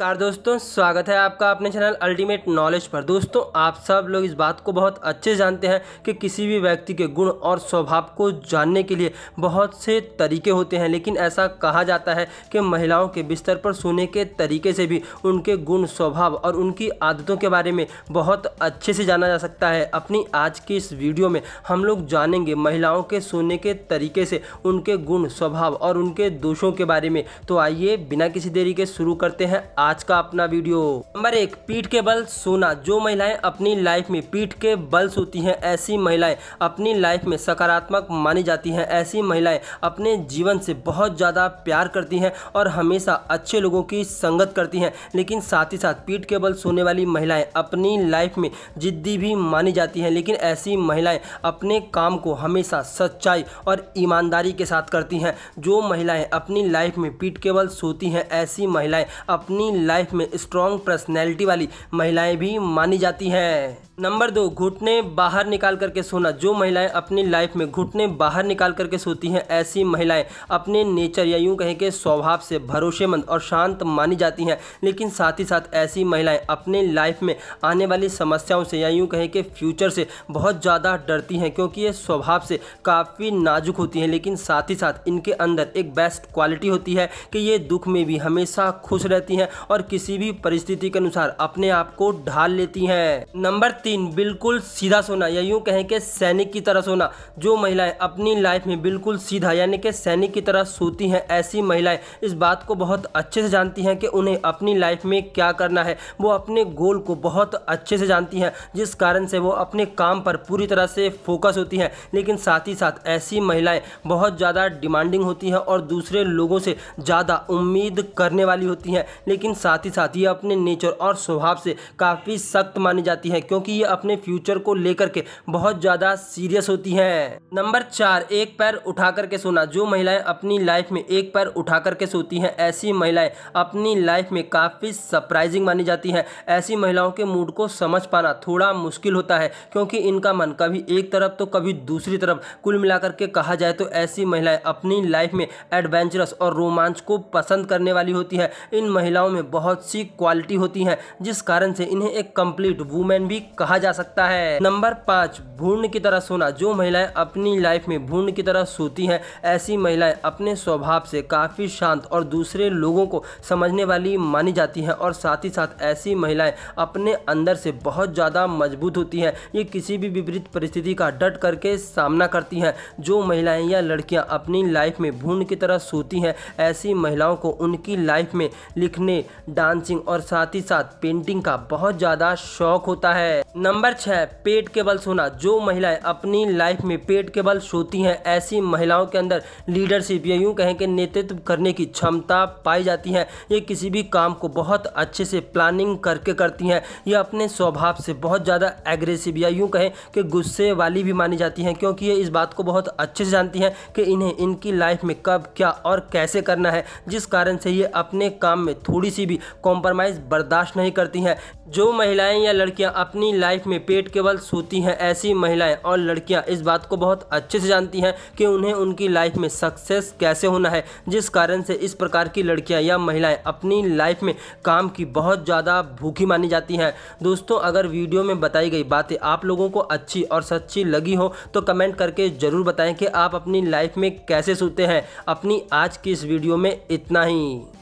car दोस्तों स्वागत है आपका अपने चैनल अल्टीमेट नॉलेज पर दोस्तों आप सब लोग इस बात को बहुत अच्छे जानते हैं कि किसी भी व्यक्ति के गुण और स्वभाव को जानने के लिए बहुत से तरीके होते हैं लेकिन ऐसा कहा जाता है कि महिलाओं के बिस्तर पर सोने के तरीके से भी उनके गुण स्वभाव और उनकी आदतों के बारे में बहुत अच्छे से जाना जा सकता है अपनी आज की इस वीडियो में हम लोग जानेंगे महिलाओं के सोने के तरीके से उनके गुण स्वभाव और उनके दोषों के बारे में तो आइए बिना किसी देरी के शुरू करते हैं आज का अपना वीडियो नंबर एक पीठ के बल सोना जो महिलाएं अपनी लाइफ में पीठ के बल सोती हैं ऐसी महिलाएं अपनी लाइफ में सकारात्मक मानी जाती हैं ऐसी महिलाएं अपने जीवन से बहुत ज़्यादा प्यार करती हैं और हमेशा अच्छे लोगों की संगत करती हैं लेकिन साथ ही साथ पीठ के बल सोने वाली महिलाएँ अपनी लाइफ में जिद्दी भी मानी जाती हैं लेकिन ऐसी महिलाएँ अपने काम को हमेशा सच्चाई और ईमानदारी के साथ करती हैं जो महिलाएँ अपनी लाइफ में पीठ के बल सोती हैं ऐसी महिलाएं अपनी लाइफ में स्ट्रॉन्ग पर्सनैलिटी वाली महिलाएं भी मानी जाती हैं नंबर दो घुटने बाहर निकाल करके सोना जो महिलाएं अपनी लाइफ में घुटने बाहर निकाल करके सोती हैं ऐसी महिलाएं अपने नेचर या यूं कहें कि स्वभाव से भरोसेमंद और शांत मानी जाती हैं लेकिन साथ ही साथ ऐसी महिलाएं अपने लाइफ में आने वाली समस्याओं से या यूं कहें कि फ्यूचर से बहुत ज़्यादा डरती हैं क्योंकि ये स्वभाव से काफ़ी नाजुक होती हैं लेकिन साथ ही साथ इनके अंदर एक बेस्ट क्वालिटी होती है कि ये दुख में भी हमेशा खुश रहती हैं और किसी भी परिस्थिति के अनुसार अपने आप को ढाल लेती हैं नंबर तीन बिल्कुल सीधा सोना या यूँ कहें कि सैनिक की तरह सोना जो महिलाएं अपनी लाइफ में बिल्कुल सीधा यानी कि सैनिक की तरह सोती हैं ऐसी महिलाएं इस बात को बहुत अच्छे से जानती हैं कि उन्हें अपनी लाइफ में क्या करना है वो अपने गोल को बहुत अच्छे से जानती हैं जिस कारण से वो अपने काम पर पूरी तरह से फोकस होती हैं लेकिन साथ ही साथ ऐसी महिलाएं बहुत ज़्यादा डिमांडिंग होती हैं और दूसरे लोगों से ज़्यादा उम्मीद करने वाली होती हैं लेकिन साथ ही साथ ये अपने नेचर और स्वभाव से काफ़ी सख्त मानी जाती हैं क्योंकि लड़की अपने फ्यूचर को लेकर के बहुत ज़्यादा सीरियस होती है नंबर चार एक पैर उठा करके सोना जो महिलाएं अपनी लाइफ में एक पैर उठा करके सोती हैं ऐसी महिलाएं अपनी लाइफ में काफ़ी सरप्राइजिंग मानी जाती हैं ऐसी महिलाओं के मूड को समझ पाना थोड़ा मुश्किल होता है क्योंकि इनका मन कभी एक तरफ तो कभी दूसरी तरफ कुल मिलाकर के कहा जाए तो ऐसी महिलाएं अपनी लाइफ में एडवेंचरस और रोमांच को पसंद करने वाली होती है इन महिलाओं में बहुत सी क्वालिटी होती है जिस कारण से इन्हें एक कंप्लीट वूमेन भी कहा कहा जा सकता है नंबर पाँच भूर्ण की तरह सोना जो महिलाएं अपनी लाइफ में भूर्ण की तरह सोती हैं ऐसी महिलाएं अपने स्वभाव से काफ़ी शांत और दूसरे लोगों को समझने वाली मानी जाती हैं और साथ ही साथ ऐसी महिलाएं अपने अंदर से बहुत ज़्यादा मजबूत होती हैं ये किसी भी विपरीत परिस्थिति का डट करके सामना करती हैं जो महिलाएँ या लड़कियाँ अपनी लाइफ में भूण की तरह सोती हैं ऐसी महिलाओं को उनकी लाइफ में लिखने डांसिंग और साथ ही साथ पेंटिंग का बहुत ज़्यादा शौक होता है नंबर छः पेट के बल सोना जो महिलाएं अपनी लाइफ में पेट के बल सोती हैं ऐसी महिलाओं के अंदर लीडरशिप या यूँ कहें कि नेतृत्व करने की क्षमता पाई जाती है ये किसी भी काम को बहुत अच्छे से प्लानिंग करके करती हैं ये अपने स्वभाव से बहुत ज़्यादा एग्रेसिव या यूँ कहें कि गुस्से वाली भी मानी जाती हैं क्योंकि ये इस बात को बहुत अच्छे से जानती हैं कि इन्हें इनकी लाइफ में कब क्या और कैसे करना है जिस कारण से ये अपने काम में थोड़ी सी भी कॉम्प्रोमाइज़ बर्दाश्त नहीं करती हैं जो महिलाएँ या लड़कियाँ अपनी लाइफ में पेट केवल सोती हैं ऐसी महिलाएं और लड़कियां इस बात को बहुत अच्छे से जानती हैं कि उन्हें उनकी लाइफ में सक्सेस कैसे होना है जिस कारण से इस प्रकार की लड़कियां या महिलाएं अपनी लाइफ में काम की बहुत ज़्यादा भूखी मानी जाती हैं दोस्तों अगर वीडियो में बताई गई बातें आप लोगों को अच्छी और सच्ची लगी हो तो कमेंट करके ज़रूर बताएँ कि आप अपनी लाइफ में कैसे सोते हैं अपनी आज की इस वीडियो में इतना ही